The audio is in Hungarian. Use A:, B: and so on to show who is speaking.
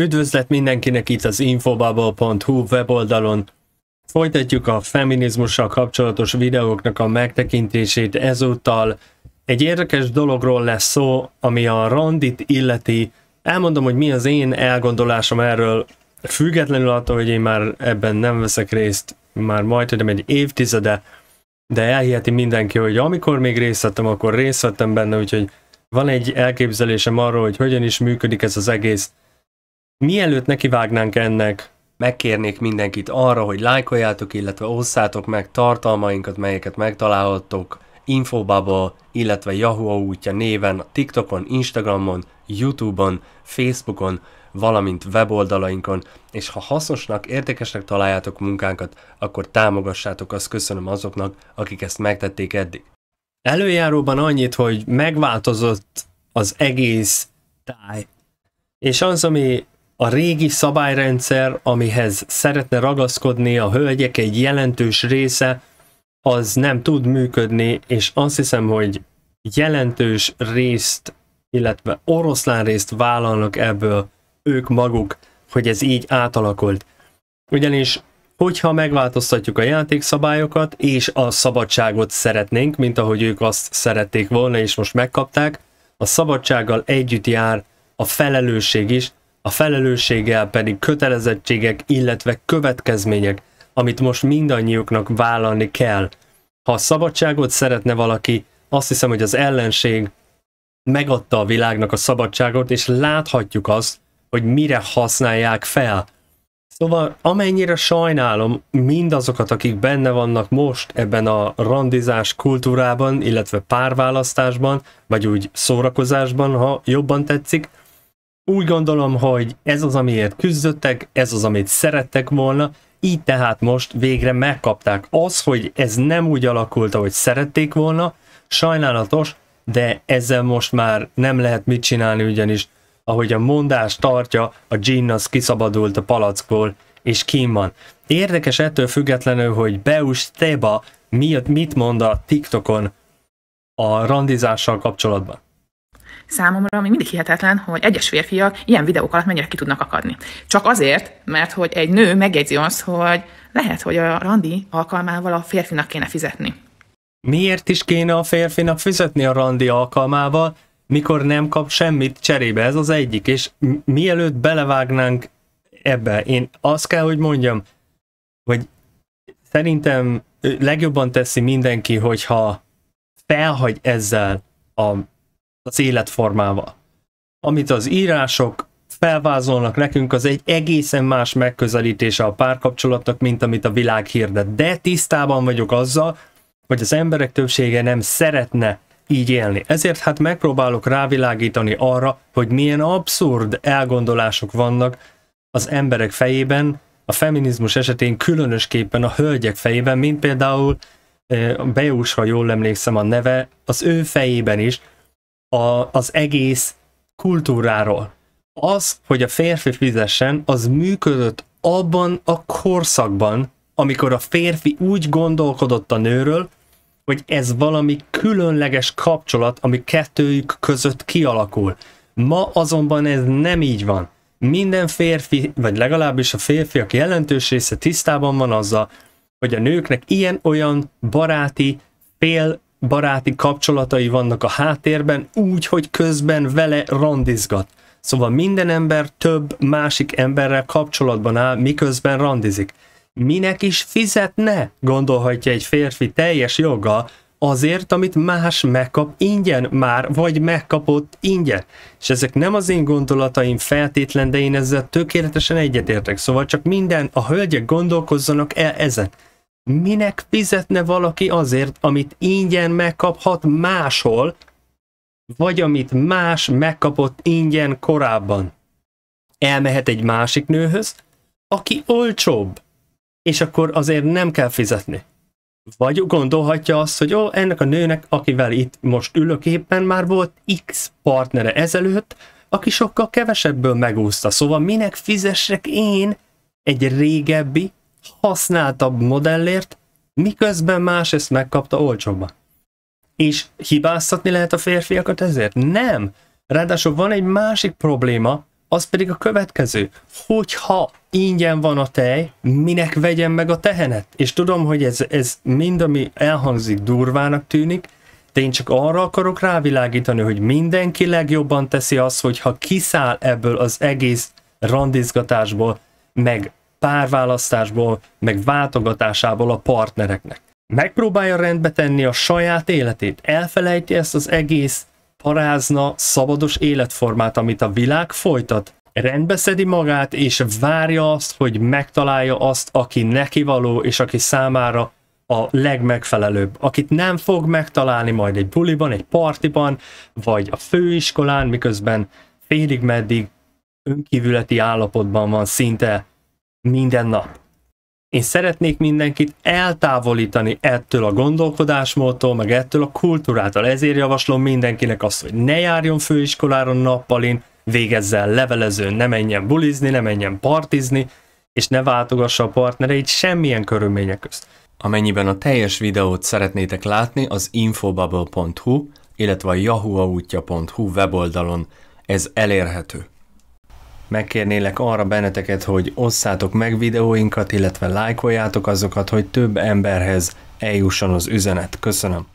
A: Üdvözlet mindenkinek itt az infobubble.hu weboldalon. Folytatjuk a feminizmussal kapcsolatos videóknak a megtekintését ezúttal. Egy érdekes dologról lesz szó, ami a randit illeti. Elmondom, hogy mi az én elgondolásom erről, függetlenül attól, hogy én már ebben nem veszek részt, már majd tudom egy évtizede, de elhiheti mindenki, hogy amikor még részt vettem, akkor részt vettem benne, úgyhogy van egy elképzelésem arról, hogy hogyan is működik ez az egész Mielőtt nekivágnánk ennek, megkérnék mindenkit arra, hogy lájkoljátok, illetve osszátok meg tartalmainkat, melyeket megtalálhattok Infobubble, illetve Yahoo útja néven TikTokon, Instagramon, Youtube-on, Facebookon, valamint weboldalainkon, és ha hasznosnak, értékesnek találjátok munkánkat, akkor támogassátok, azt köszönöm azoknak, akik ezt megtették eddig. Előjáróban annyit, hogy megváltozott az egész táj. És az, ami a régi szabályrendszer, amihez szeretne ragaszkodni a hölgyek egy jelentős része, az nem tud működni, és azt hiszem, hogy jelentős részt, illetve oroszlán részt vállalnak ebből ők maguk, hogy ez így átalakult. Ugyanis, hogyha megváltoztatjuk a játékszabályokat, és a szabadságot szeretnénk, mint ahogy ők azt szerették volna, és most megkapták, a szabadsággal együtt jár a felelősség is, a felelősséggel pedig kötelezettségek, illetve következmények, amit most mindannyiuknak vállalni kell. Ha a szabadságot szeretne valaki, azt hiszem, hogy az ellenség megadta a világnak a szabadságot, és láthatjuk azt, hogy mire használják fel. Szóval amennyire sajnálom mindazokat, akik benne vannak most ebben a randizás kultúrában, illetve párválasztásban, vagy úgy szórakozásban, ha jobban tetszik, úgy gondolom, hogy ez az, amiért küzdöttek, ez az, amit szerettek volna, így tehát most végre megkapták. Az, hogy ez nem úgy alakult, ahogy szerették volna, sajnálatos, de ezzel most már nem lehet mit csinálni, ugyanis ahogy a mondás tartja, a Jean az kiszabadult a palackból, és kim van. Érdekes ettől függetlenül, hogy Beus Teba mit mond a TikTokon a randizással kapcsolatban számomra még mindig hihetetlen, hogy egyes férfiak ilyen videók alatt mennyire ki tudnak akadni. Csak azért, mert hogy egy nő megjegyzi azt, hogy lehet, hogy a randi alkalmával a férfinak kéne fizetni. Miért is kéne a férfinak fizetni a randi alkalmával, mikor nem kap semmit cserébe? Ez az egyik, és mielőtt belevágnánk ebbe, én azt kell, hogy mondjam, hogy szerintem legjobban teszi mindenki, hogyha felhagy ezzel a az életformával. Amit az írások felvázolnak nekünk, az egy egészen más megközelítése a párkapcsolatnak, mint amit a világ hirdet. De tisztában vagyok azzal, hogy az emberek többsége nem szeretne így élni. Ezért hát megpróbálok rávilágítani arra, hogy milyen abszurd elgondolások vannak az emberek fejében, a feminizmus esetén különösképpen a hölgyek fejében, mint például eh, Beus, ha jól emlékszem a neve, az ő fejében is, a, az egész kultúráról. Az, hogy a férfi fizessen, az működött abban a korszakban, amikor a férfi úgy gondolkodott a nőről, hogy ez valami különleges kapcsolat, ami kettőjük között kialakul. Ma azonban ez nem így van. Minden férfi, vagy legalábbis a férfiak jelentős része tisztában van azzal, hogy a nőknek ilyen-olyan baráti, fél baráti kapcsolatai vannak a háttérben, úgy, hogy közben vele randizgat. Szóval minden ember több másik emberrel kapcsolatban áll, miközben randizik. Minek is fizetne, gondolhatja egy férfi teljes joga, azért, amit más megkap ingyen már, vagy megkapott ingyen. És ezek nem az én gondolataim feltétlen, de én ezzel tökéletesen egyetértek. Szóval csak minden, a hölgyek gondolkozzanak el ezen. Minek fizetne valaki azért, amit ingyen megkaphat máshol, vagy amit más megkapott ingyen korábban? Elmehet egy másik nőhöz, aki olcsóbb, és akkor azért nem kell fizetni. Vagy gondolhatja azt, hogy ó, ennek a nőnek, akivel itt most ülök éppen, már volt X partnere ezelőtt, aki sokkal kevesebből megúszta, szóval minek fizessek én egy régebbi, használtabb modellért, miközben más ezt megkapta olcsóbban. És hibáztatni lehet a férfiakat ezért? Nem! Ráadásul van egy másik probléma, az pedig a következő. Hogyha ingyen van a tej, minek vegyem meg a tehenet? És tudom, hogy ez, ez mind, ami elhangzik, durvának tűnik, de én csak arra akarok rávilágítani, hogy mindenki legjobban teszi azt, hogyha kiszáll ebből az egész randizgatásból, meg párválasztásból, meg váltogatásából a partnereknek. Megpróbálja rendbe tenni a saját életét, elfelejti ezt az egész parázna, szabados életformát, amit a világ folytat. Rendbe szedi magát, és várja azt, hogy megtalálja azt, aki neki való, és aki számára a legmegfelelőbb, akit nem fog megtalálni majd egy buliban, egy partiban, vagy a főiskolán, miközben félig meddig önkívületi állapotban van szinte minden nap. Én szeretnék mindenkit eltávolítani ettől a gondolkodásmódtól, meg ettől a kultúrától. Ezért javaslom mindenkinek azt, hogy ne járjon főiskolára nappalin, végezzen levelezőn, ne menjen bulizni, ne menjen partizni, és ne váltogassa a partnereit semmilyen körülmények közt. Amennyiben a teljes videót szeretnétek látni, az infobubble.hu, illetve a yahooautja.hu weboldalon ez elérhető. Megkérnélek arra benneteket, hogy osszátok meg videóinkat, illetve lájkoljátok azokat, hogy több emberhez eljusson az üzenet. Köszönöm!